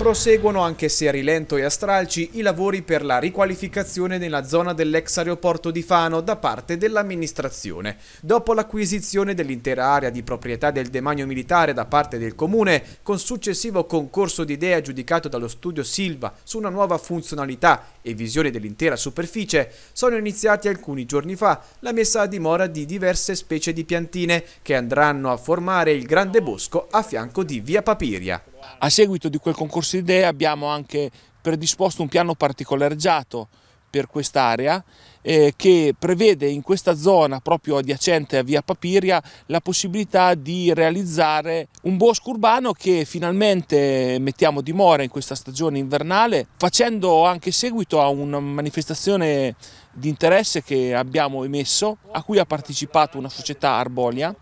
Proseguono anche se a rilento e a stralci i lavori per la riqualificazione nella zona dell'ex aeroporto di Fano da parte dell'amministrazione. Dopo l'acquisizione dell'intera area di proprietà del demanio militare da parte del comune, con successivo concorso di idee aggiudicato dallo studio Silva su una nuova funzionalità e visione dell'intera superficie, sono iniziati alcuni giorni fa la messa a dimora di diverse specie di piantine che andranno a formare il grande bosco a fianco di Via Papiria. A seguito di quel concorso di idee abbiamo anche predisposto un piano particolareggiato per quest'area eh, che prevede in questa zona proprio adiacente a via Papiria la possibilità di realizzare un bosco urbano che finalmente mettiamo dimora in questa stagione invernale facendo anche seguito a una manifestazione di interesse che abbiamo emesso a cui ha partecipato una società Arbolia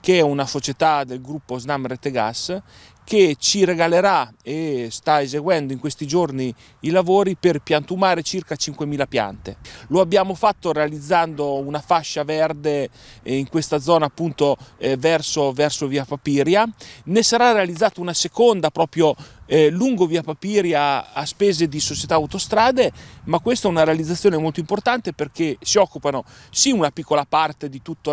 che è una società del gruppo Snam Rete Gas che ci regalerà e sta eseguendo in questi giorni i lavori per piantumare circa 5.000 piante. Lo abbiamo fatto realizzando una fascia verde eh, in questa zona appunto eh, verso, verso via Papiria. Ne sarà realizzata una seconda proprio eh, lungo via Papiria a spese di società autostrade, ma questa è una realizzazione molto importante perché si occupano sì una piccola parte di tutta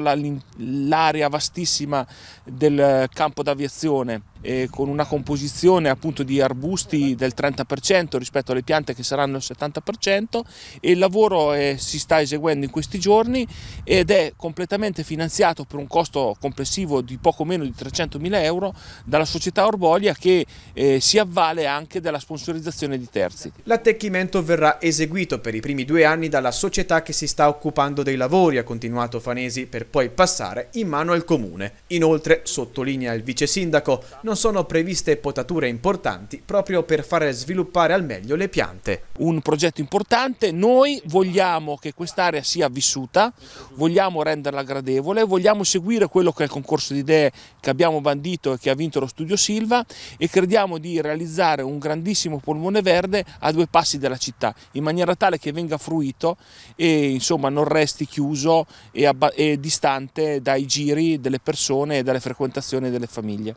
l'area vastissima del campo d'aviazione, con una composizione appunto di arbusti del 30% rispetto alle piante che saranno il 70% e il lavoro è, eh, si sta eseguendo in questi giorni ed è completamente finanziato per un costo complessivo di poco meno di 300.000 euro dalla società Orbolia che eh, si avvale anche della sponsorizzazione di terzi. L'attecchimento verrà eseguito per i primi due anni dalla società che si sta occupando dei lavori, ha continuato Fanesi, per poi passare in mano al comune. Inoltre, sottolinea il vice sindaco, non sono previste potature importanti proprio per far sviluppare al meglio le piante. Un progetto importante, noi vogliamo che quest'area sia vissuta, vogliamo renderla gradevole, vogliamo seguire quello che è il concorso di idee che abbiamo bandito e che ha vinto lo studio Silva e crediamo di realizzare un grandissimo polmone verde a due passi dalla città, in maniera tale che venga fruito e insomma non resti chiuso e, e distante dai giri delle persone e dalle frequentazioni delle famiglie.